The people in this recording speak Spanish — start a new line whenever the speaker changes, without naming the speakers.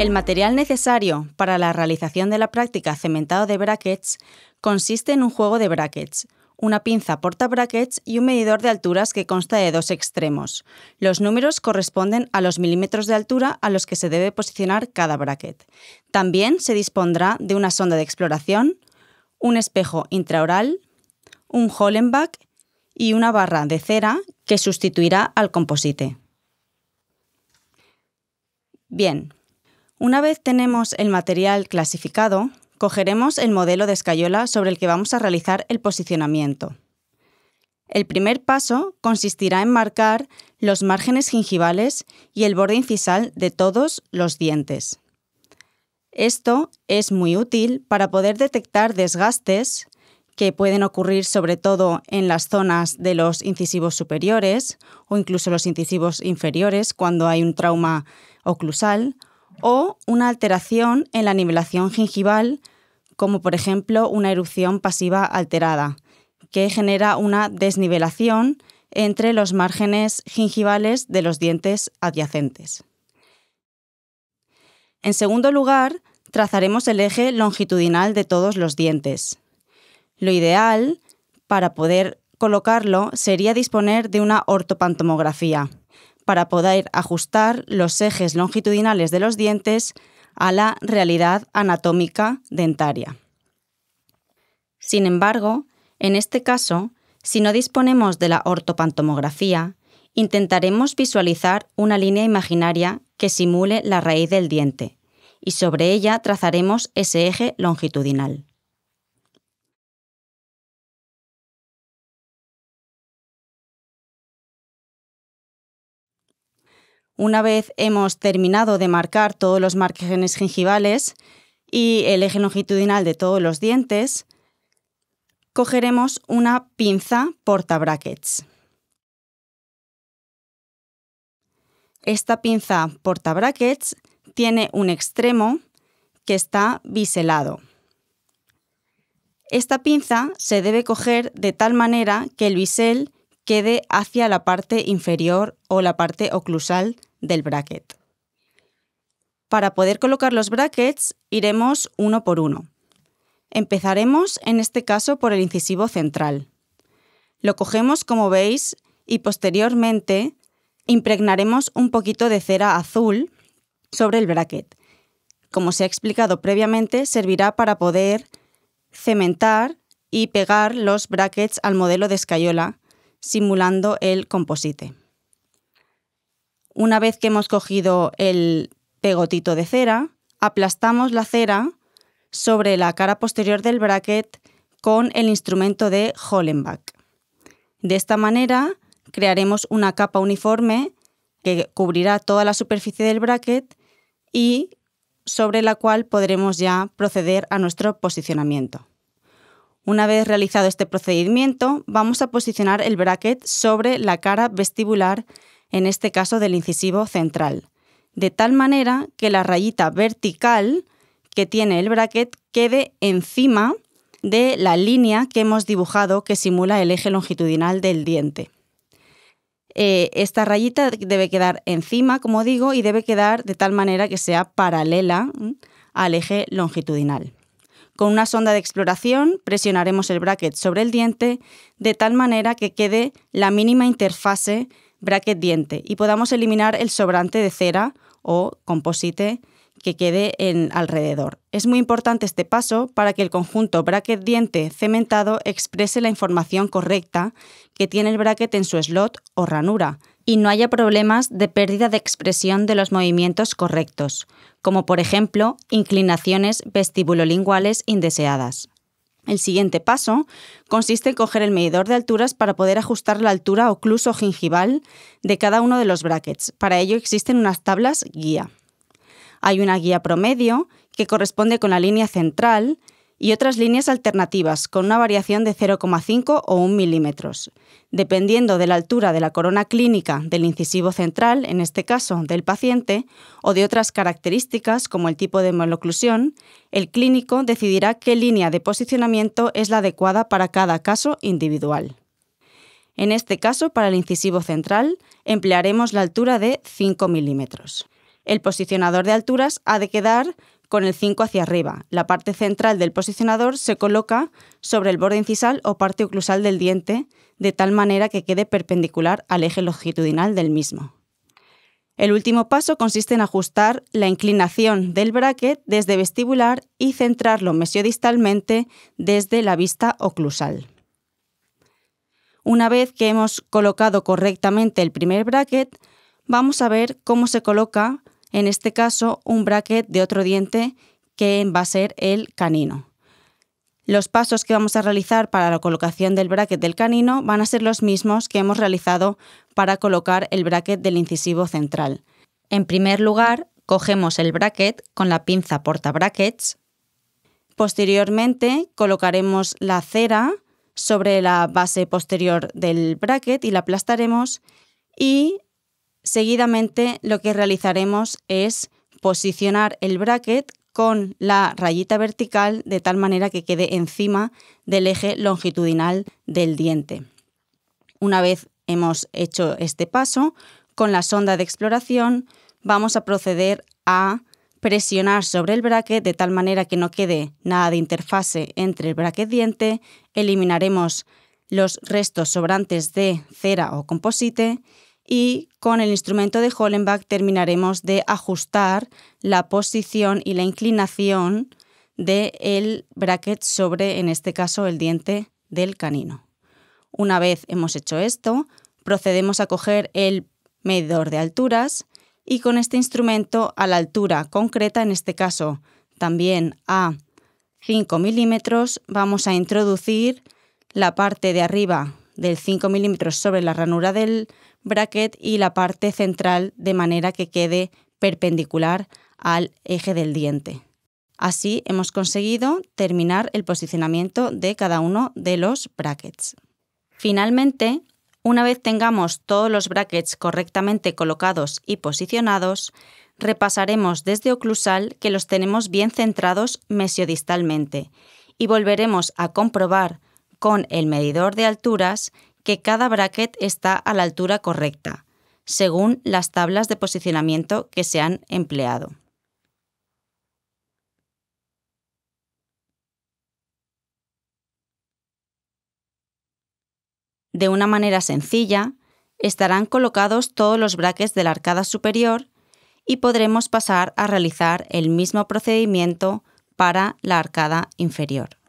El material necesario para la realización de la práctica cementado de brackets consiste en un juego de brackets, una pinza porta brackets y un medidor de alturas que consta de dos extremos. Los números corresponden a los milímetros de altura a los que se debe posicionar cada bracket. También se dispondrá de una sonda de exploración, un espejo intraoral, un Hollenbach y una barra de cera que sustituirá al composite. Bien, una vez tenemos el material clasificado, cogeremos el modelo de escayola sobre el que vamos a realizar el posicionamiento. El primer paso consistirá en marcar los márgenes gingivales y el borde incisal de todos los dientes. Esto es muy útil para poder detectar desgastes que pueden ocurrir sobre todo en las zonas de los incisivos superiores o incluso los incisivos inferiores cuando hay un trauma oclusal o una alteración en la nivelación gingival, como por ejemplo una erupción pasiva alterada, que genera una desnivelación entre los márgenes gingivales de los dientes adyacentes. En segundo lugar, trazaremos el eje longitudinal de todos los dientes. Lo ideal, para poder colocarlo, sería disponer de una ortopantomografía, para poder ajustar los ejes longitudinales de los dientes a la realidad anatómica dentaria. Sin embargo, en este caso, si no disponemos de la ortopantomografía, intentaremos visualizar una línea imaginaria que simule la raíz del diente y sobre ella trazaremos ese eje longitudinal. Una vez hemos terminado de marcar todos los márgenes gingivales y el eje longitudinal de todos los dientes, cogeremos una pinza brackets. Esta pinza portabrackets tiene un extremo que está biselado. Esta pinza se debe coger de tal manera que el bisel quede hacia la parte inferior o la parte oclusal del bracket. Para poder colocar los brackets, iremos uno por uno. Empezaremos en este caso por el incisivo central. Lo cogemos como veis y posteriormente impregnaremos un poquito de cera azul sobre el bracket. Como se ha explicado previamente, servirá para poder cementar y pegar los brackets al modelo de escayola, simulando el composite. Una vez que hemos cogido el pegotito de cera, aplastamos la cera sobre la cara posterior del bracket con el instrumento de Hollenbach. De esta manera crearemos una capa uniforme que cubrirá toda la superficie del bracket y sobre la cual podremos ya proceder a nuestro posicionamiento. Una vez realizado este procedimiento, vamos a posicionar el bracket sobre la cara vestibular en este caso del incisivo central, de tal manera que la rayita vertical que tiene el bracket quede encima de la línea que hemos dibujado que simula el eje longitudinal del diente. Eh, esta rayita debe quedar encima, como digo, y debe quedar de tal manera que sea paralela al eje longitudinal. Con una sonda de exploración presionaremos el bracket sobre el diente de tal manera que quede la mínima interfase bracket diente y podamos eliminar el sobrante de cera o composite que quede en alrededor. Es muy importante este paso para que el conjunto bracket diente cementado exprese la información correcta que tiene el bracket en su slot o ranura y no haya problemas de pérdida de expresión de los movimientos correctos, como por ejemplo inclinaciones vestibulolinguales indeseadas. El siguiente paso consiste en coger el medidor de alturas para poder ajustar la altura ocluso gingival de cada uno de los brackets. Para ello existen unas tablas guía. Hay una guía promedio que corresponde con la línea central y otras líneas alternativas con una variación de 0,5 o 1 milímetros, dependiendo de la altura de la corona clínica del incisivo central, en este caso del paciente, o de otras características como el tipo de maloclusión, el clínico decidirá qué línea de posicionamiento es la adecuada para cada caso individual. En este caso, para el incisivo central, emplearemos la altura de 5 milímetros. El posicionador de alturas ha de quedar con el 5 hacia arriba. La parte central del posicionador se coloca sobre el borde incisal o parte oclusal del diente, de tal manera que quede perpendicular al eje longitudinal del mismo. El último paso consiste en ajustar la inclinación del bracket desde vestibular y centrarlo mesiodistalmente desde la vista oclusal. Una vez que hemos colocado correctamente el primer bracket, vamos a ver cómo se coloca en este caso un bracket de otro diente que va a ser el canino. Los pasos que vamos a realizar para la colocación del bracket del canino van a ser los mismos que hemos realizado para colocar el bracket del incisivo central. En primer lugar, cogemos el bracket con la pinza porta brackets. Posteriormente, colocaremos la cera sobre la base posterior del bracket y la aplastaremos y Seguidamente lo que realizaremos es posicionar el bracket con la rayita vertical de tal manera que quede encima del eje longitudinal del diente. Una vez hemos hecho este paso, con la sonda de exploración vamos a proceder a presionar sobre el bracket de tal manera que no quede nada de interfase entre el bracket diente, eliminaremos los restos sobrantes de cera o composite y con el instrumento de Hollenbach terminaremos de ajustar la posición y la inclinación del bracket sobre, en este caso, el diente del canino. Una vez hemos hecho esto, procedemos a coger el medidor de alturas y con este instrumento a la altura concreta, en este caso también a 5 milímetros, vamos a introducir la parte de arriba del 5 milímetros sobre la ranura del bracket y la parte central de manera que quede perpendicular al eje del diente. Así hemos conseguido terminar el posicionamiento de cada uno de los brackets. Finalmente, una vez tengamos todos los brackets correctamente colocados y posicionados, repasaremos desde oclusal que los tenemos bien centrados mesiodistalmente y volveremos a comprobar con el medidor de alturas que cada bracket está a la altura correcta, según las tablas de posicionamiento que se han empleado. De una manera sencilla, estarán colocados todos los brackets de la arcada superior y podremos pasar a realizar el mismo procedimiento para la arcada inferior.